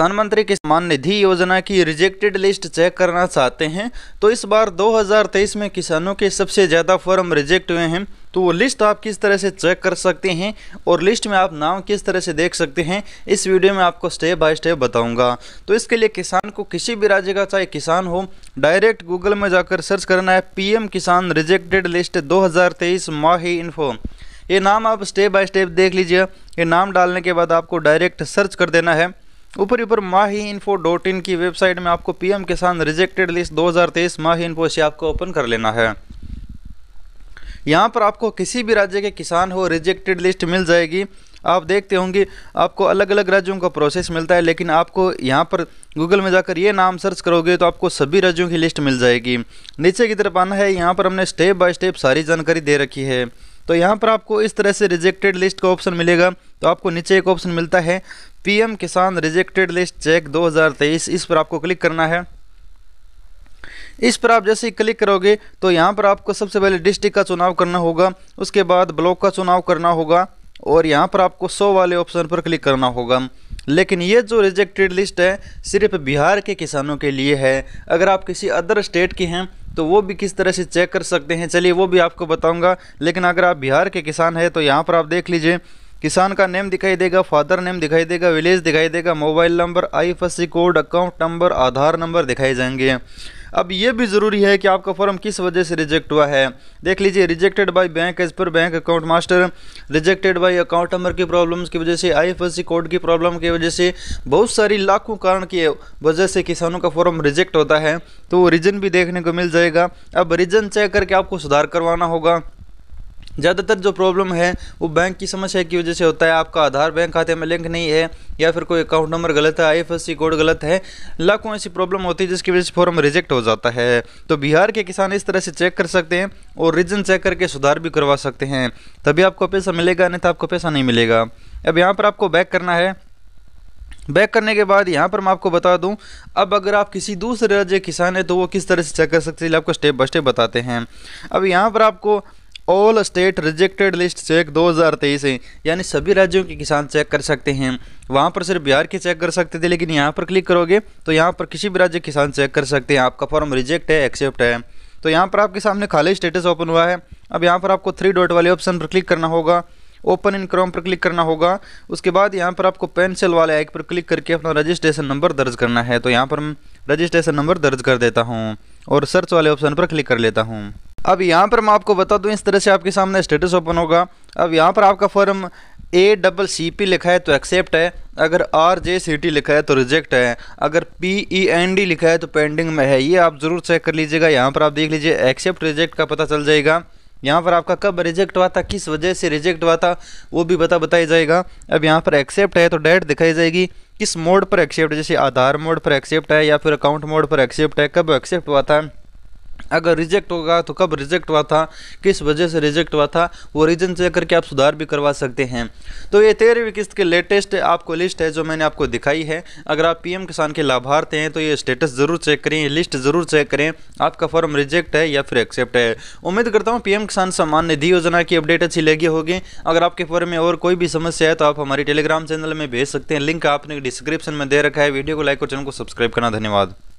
प्रधानमंत्री किसान निधि योजना की रिजेक्टेड लिस्ट चेक करना चाहते हैं तो इस बार 2023 में किसानों के सबसे ज़्यादा फॉर्म रिजेक्ट हुए हैं तो वो लिस्ट आप किस तरह से चेक कर सकते हैं और लिस्ट में आप नाम किस तरह से देख सकते हैं इस वीडियो में आपको स्टेप बाय स्टेप बताऊंगा तो इसके लिए किसान को किसी भी राज्य का चाहे किसान हो डायरेक्ट गूगल में जाकर सर्च करना है पी किसान रिजेक्टेड लिस्ट दो माही इन्फो ये नाम आप स्टेप बाय स्टेप देख लीजिए ये नाम डालने के बाद आपको डायरेक्ट सर्च कर देना है ऊपर ऊपर माही इन्फो डॉट इन की वेबसाइट में आपको पीएम किसान रिजेक्टेड लिस्ट 2023 माही इन्फो से आपको ओपन कर लेना है यहाँ पर आपको किसी भी राज्य के किसान हो रिजेक्टेड लिस्ट मिल जाएगी आप देखते होंगे आपको अलग अलग राज्यों का प्रोसेस मिलता है लेकिन आपको यहाँ पर गूगल में जाकर ये नाम सर्च करोगे तो आपको सभी राज्यों की लिस्ट मिल जाएगी नीचे की तरफ आना है यहाँ पर हमने स्टेप बाय स्टेप सारी जानकारी दे रखी है तो यहाँ पर आपको इस तरह से रिजेक्टेड लिस्ट का ऑप्शन मिलेगा तो आपको नीचे एक ऑप्शन मिलता है पीएम किसान रिजेक्टेड लिस्ट चेक 2023 इस पर आपको क्लिक करना है इस पर आप जैसे ही क्लिक करोगे तो यहाँ पर आपको सबसे पहले डिस्ट्रिक्ट का चुनाव करना होगा उसके बाद ब्लॉक का चुनाव करना होगा और यहाँ पर आपको सौ वाले ऑप्शन पर क्लिक करना होगा लेकिन ये जो रिजेक्टेड लिस्ट है सिर्फ बिहार के किसानों के लिए है अगर आप किसी अदर स्टेट के हैं तो वो भी किस तरह से चेक कर सकते हैं चलिए वो भी आपको बताऊंगा लेकिन अगर आप बिहार के किसान हैं तो यहाँ पर आप देख लीजिए किसान का नेम दिखाई देगा फादर नेम दिखाई देगा विलेज दिखाई देगा मोबाइल नंबर आई code account number Aadhaar number दिखाए जाएंगे अब ये भी ज़रूरी है कि आपका फॉर्म किस वजह से रिजेक्ट हुआ है देख लीजिए rejected by bank as per bank account master rejected by account number की प्रॉब्लम्स की वजह से आईएफएससी कोड की प्रॉब्लम की वजह से बहुत सारी लाखों कारण की वजह से किसानों का फॉर्म रिजेक्ट होता है तो रीजन भी देखने को मिल जाएगा अब रीजन चेक करके आपको सुधार करवाना होगा ज़्यादातर जो प्रॉब्लम है वो बैंक की समस्या की वजह से होता है आपका आधार बैंक खाते में लिंक नहीं है या फिर कोई अकाउंट नंबर गलत है आईएफएससी कोड गलत है लाखों ऐसी प्रॉब्लम होती है जिसकी वजह से फॉर्म रिजेक्ट हो जाता है तो बिहार के किसान इस तरह से चेक कर सकते हैं और रीजन चेक करके सुधार भी करवा सकते हैं तभी आपको पैसा मिलेगा नहीं तो आपको पैसा नहीं मिलेगा अब यहाँ पर आपको बैक करना है बैक करने के बाद यहाँ पर मैं आपको बता दूँ अब अगर आप किसी दूसरे राज्य किसान हैं तो वो किस तरह से चेक कर सकते हैं आपको स्टेप बाय स्टेप बताते हैं अब यहाँ पर आपको all state rejected list check 2023 है यानी सभी राज्यों के किसान चेक कर सकते हैं वहाँ पर सिर्फ बिहार के चेक कर सकते थे लेकिन यहाँ पर क्लिक करोगे तो यहाँ पर किसी भी राज्य के किसान चेक कर सकते हैं आपका फॉर्म रिजेक्ट है एक्सेप्ट है तो यहाँ पर आपके सामने खाली स्टेटस ओपन हुआ है अब यहाँ पर आपको थ्री डॉट वाले ऑप्शन पर क्लिक करना होगा ओपन इन क्रोम पर क्लिक करना होगा उसके बाद यहाँ पर आपको पेंसिल वाले एक पर क्लिक करके अपना रजिस्ट्रेशन नंबर दर्ज करना है तो यहाँ पर मैं रजिस्ट्रेशन नंबर दर्ज कर देता हूँ और सर्च वाले ऑप्शन पर क्लिक कर लेता हूँ अब यहाँ पर मैं आपको बता दूँ इस तरह से आपके सामने स्टेटस ओपन होगा अब यहाँ पर आपका form A double C P लिखा है तो एक्सेप्ट है अगर आर जे सी टी लिखा है तो रिजेक्ट है अगर पी ई एन डी लिखा है तो पेंडिंग में है ये आप ज़रूर चेक कर लीजिएगा यहाँ पर आप देख लीजिए एक्सेप्ट रिजेक्ट का पता चल जाएगा यहाँ पर आपका कब रिजेक्ट हुआ था किस वजह से रिजेक्ट हुआ था वो भी पता बताया जाएगा अब यहाँ पर एक्सेप्ट है तो डेट दिखाई जाएगी किस मोड पर एक्सेप्ट जैसे आधार मोड पर एक्सेप्ट है या फिर अकाउंट मोड पर एक्सेप्ट है कब एक्सेप्ट हुआ था अगर रिजेक्ट होगा तो कब रिजेक्ट हुआ था किस वजह से रिजेक्ट हुआ था वो रीज़न चेक करके आप सुधार भी करवा सकते हैं तो ये तेरहवीं किस्त के लेटेस्ट आपको लिस्ट है जो मैंने आपको दिखाई है अगर आप पीएम किसान के लाभार्थी हैं तो ये स्टेटस ज़रूर चेक करें लिस्ट ज़रूर चेक करें आपका फॉर्म रिजेक्ट है या फिर एक्सेप्ट है उम्मीद करता हूँ पी किसान सम्मान निधि योजना की अपडेट अच्छी लगी होगी अगर आपके फॉर्म में और कोई भी समस्या है तो आप हमारे टेलीग्राम चैनल में भेज सकते हैं लिंक आपने डिस्क्रिप्शन में दे रखा है वीडियो को लाइक और चैनल को सब्सक्राइब करना धन्यवाद